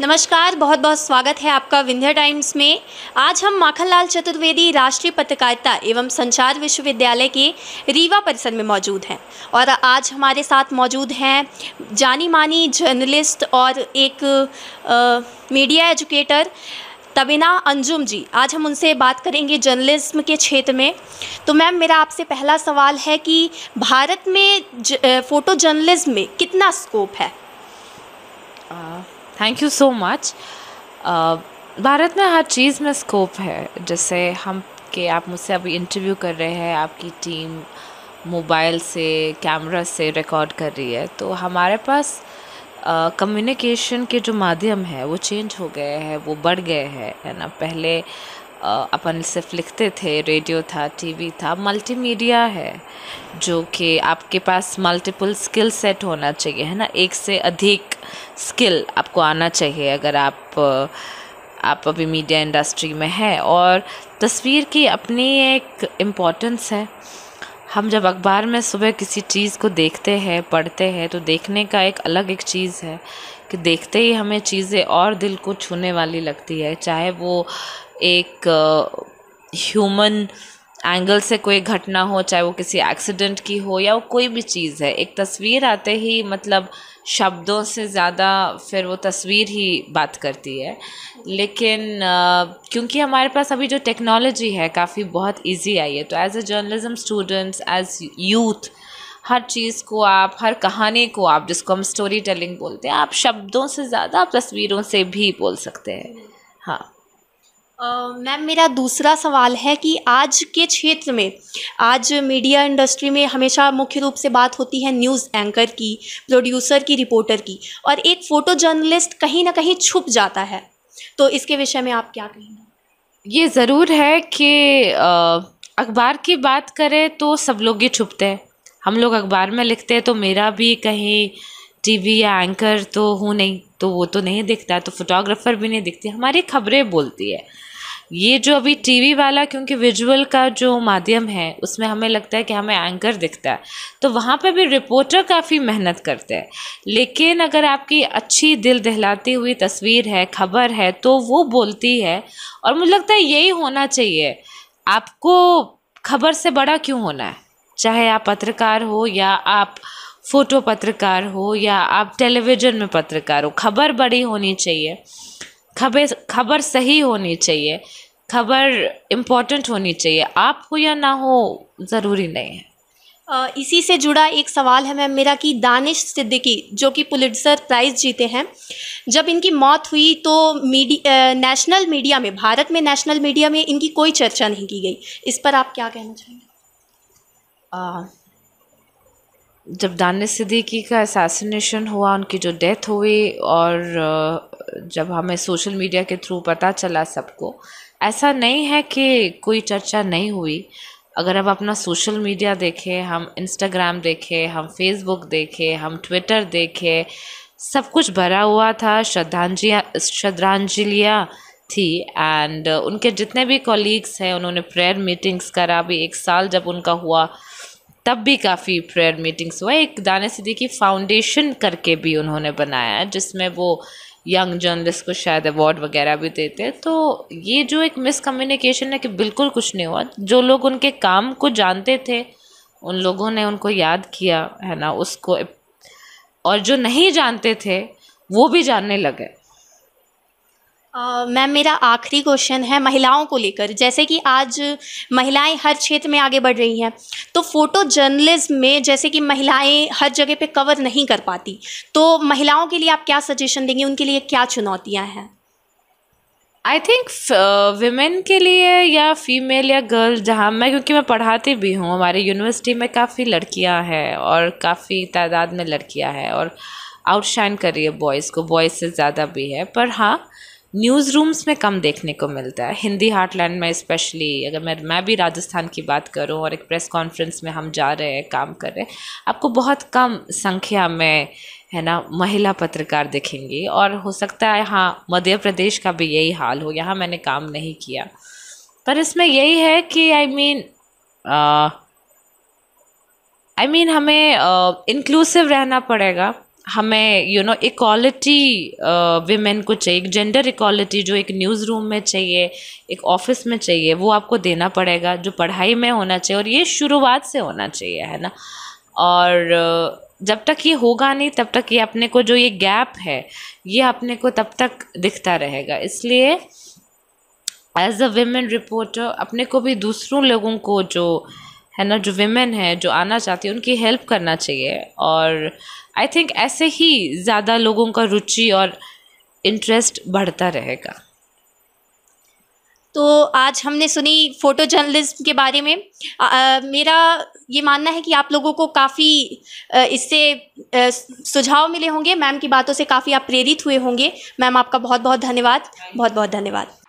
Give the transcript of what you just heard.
नमस्कार बहुत बहुत स्वागत है आपका विंध्य टाइम्स में आज हम माखनलाल चतुर्वेदी राष्ट्रीय पत्रकारिता एवं संचार विश्वविद्यालय के रीवा परिसर में मौजूद हैं और आज हमारे साथ मौजूद हैं जानी मानी जर्नलिस्ट और एक आ, मीडिया एजुकेटर तबिना अंजुम जी आज हम उनसे बात करेंगे जर्नलिज्म के क्षेत्र में तो मैम मेरा आपसे पहला सवाल है कि भारत में ज, फ़ोटो जर्नलिज्म में कितना स्कोप है thank you so much Bharat में हर चीज़ में स्कोप है जैसे हम के आप मुझसे अभी इंटरव्यू कर रहे हैं आपकी टीम मोबाइल से कैमरा से रिकॉर्ड कर रही है तो हमारे पास कम्युनिकेशन के जो माध्यम है वो चेंज हो गए हैं वो बढ़ गए हैं है ना पहले अपन सिर्फ लिखते थे रेडियो था टीवी था मल्टीमीडिया है जो कि आपके पास मल्टीपल स्किल सेट होना चाहिए है ना एक से अधिक स्किल आपको आना चाहिए अगर आप आप अभी मीडिया इंडस्ट्री में है और तस्वीर की अपनी एक इम्पॉर्टेंस है हम जब अखबार में सुबह किसी चीज़ को देखते हैं पढ़ते हैं तो देखने का एक अलग एक चीज़ है कि देखते ही हमें चीज़ें और दिल को छूने वाली लगती है चाहे वो एक ह्यूमन एंगल से कोई घटना हो चाहे वो किसी एक्सीडेंट की हो या वो कोई भी चीज़ है एक तस्वीर आते ही मतलब शब्दों से ज़्यादा फिर वो तस्वीर ही बात करती है लेकिन क्योंकि हमारे पास अभी जो टेक्नोलॉजी है काफ़ी बहुत इजी आई है तो as a journalism students as youth हर चीज़ को आप हर कहानी को आप जिसको हम स्टोरी टेलिंग बोलते हैं आप शब्दों से ज़्यादा आप तस्वीरों से भी बोल सकते हैं हाँ मैम मेरा दूसरा सवाल है कि आज के क्षेत्र में आज मीडिया इंडस्ट्री में हमेशा मुख्य रूप से बात होती है न्यूज़ एंकर की प्रोड्यूसर की रिपोर्टर की और एक फ़ोटो जर्नलिस्ट कहीं ना कहीं छुप जाता है तो इसके विषय में आप क्या कहेंगे ये ज़रूर है कि अखबार की बात करें तो सब लोग ही छुपते हैं हम लोग अखबार में लिखते हैं तो मेरा भी कहीं टीवी या एंकर तो हूँ नहीं तो वो तो नहीं दिखता तो फोटोग्राफर भी नहीं दिखती हमारी खबरें बोलती है ये जो अभी टीवी वाला क्योंकि विजुअल का जो माध्यम है उसमें हमें लगता है कि हमें एंकर दिखता है तो वहाँ पे भी रिपोर्टर काफ़ी मेहनत करते हैं लेकिन अगर आपकी अच्छी दिल दहलाती हुई तस्वीर है खबर है तो वो बोलती है और मुझे लगता है यही होना चाहिए आपको खबर से बड़ा क्यों होना है चाहे आप पत्रकार हो या आप फ़ोटो पत्रकार हो या आप टेलीविज़न में पत्रकार हो खबर बड़ी होनी चाहिए खबर खबर सही होनी चाहिए खबर इम्पोर्टेंट होनी चाहिए आप हो या ना हो ज़रूरी नहीं है इसी से जुड़ा एक सवाल है मैम मेरा कि दानिश सिद्दीकी जो कि पुलिटसर प्राइज़ जीते हैं जब इनकी मौत हुई तो मीडिया नेशनल मीडिया में भारत में नेशनल मीडिया में इनकी कोई चर्चा नहीं की गई इस पर आप क्या कहना चाहेंगे जब दानिश सिद्दीकी का असासिनेशन हुआ उनकी जो डेथ हुई और जब हमें सोशल मीडिया के थ्रू पता चला सबको ऐसा नहीं है कि कोई चर्चा नहीं हुई अगर हम अपना सोशल मीडिया देखें हम इंस्टाग्राम देखें हम फेसबुक देखें हम ट्विटर देखें सब कुछ भरा हुआ था श्रद्धांजलि श्रद्धांजलियाँ थी एंड उनके जितने भी कॉलीग्स हैं उन्होंने प्रेयर मीटिंग्स करा भी एक साल जब उनका हुआ तब भी काफ़ी प्रेयर मीटिंग्स हुआ एक दानिश सिद्दीकी फाउंडेशन करके भी उन्होंने बनाया है जिसमें वो यंग जर्नलिस्ट को शायद अवार्ड वगैरह भी देते हैं तो ये जो एक मिसकम्युनिकेशन है कि बिल्कुल कुछ नहीं हुआ जो लोग उनके काम को जानते थे उन लोगों ने उनको याद किया है ना उसको और जो नहीं जानते थे वो भी जानने लगे मैम मेरा आखिरी क्वेश्चन है महिलाओं को लेकर जैसे कि आज महिलाएं हर क्षेत्र में आगे बढ़ रही हैं तो फोटो जर्नलिज्म में जैसे कि महिलाएं हर जगह पे कवर नहीं कर पाती तो महिलाओं के लिए आप क्या सजेशन देंगे उनके लिए क्या चुनौतियां हैं आई थिंक वेमेन के लिए या फीमेल या गर्ल जहाँ मैं क्योंकि मैं पढ़ाती भी हूँ हमारी यूनिवर्सिटी में काफ़ी लड़कियाँ हैं और काफ़ी तादाद में लड़कियाँ हैं और आउटशाइन कर रही है बॉयज़ को बॉयज़ से ज़्यादा भी है पर हाँ न्यूज़ रूम्स में कम देखने को मिलता है हिंदी हार्टलैंड में स्पेशली अगर मैं मैं भी राजस्थान की बात करूं और एक प्रेस कॉन्फ्रेंस में हम जा रहे हैं काम कर रहे हैं आपको बहुत कम संख्या में है ना महिला पत्रकार दिखेंगी और हो सकता है हाँ मध्य प्रदेश का भी यही हाल हो यहाँ मैंने काम नहीं किया पर इसमें यही है कि आई मीन आई मीन हमें इंक्लूसिव रहना पड़ेगा हमें यू नो इक्वालिटी विमेन को चाहिए एक जेंडर इक्वालिटी जो एक न्यूज़ रूम में चाहिए एक ऑफिस में चाहिए वो आपको देना पड़ेगा जो पढ़ाई में होना चाहिए और ये शुरुआत से होना चाहिए है ना और uh, जब तक ये होगा नहीं तब तक ये अपने को जो ये गैप है ये अपने को तब तक दिखता रहेगा इसलिए एज अ वेमेन रिपोर्टर अपने को भी दूसरों लोगों को जो है ना जो वेमेन है जो आना चाहती है उनकी हेल्प करना चाहिए और आई थिंक ऐसे ही ज़्यादा लोगों का रुचि और इंटरेस्ट बढ़ता रहेगा तो आज हमने सुनी फ़ोटो जर्नलिज्म के बारे में आ, आ, मेरा ये मानना है कि आप लोगों को काफ़ी इससे सुझाव मिले होंगे मैम की बातों से काफ़ी आप प्रेरित हुए होंगे मैम आपका बहुत बहुत धन्यवाद बहुत बहुत धन्यवाद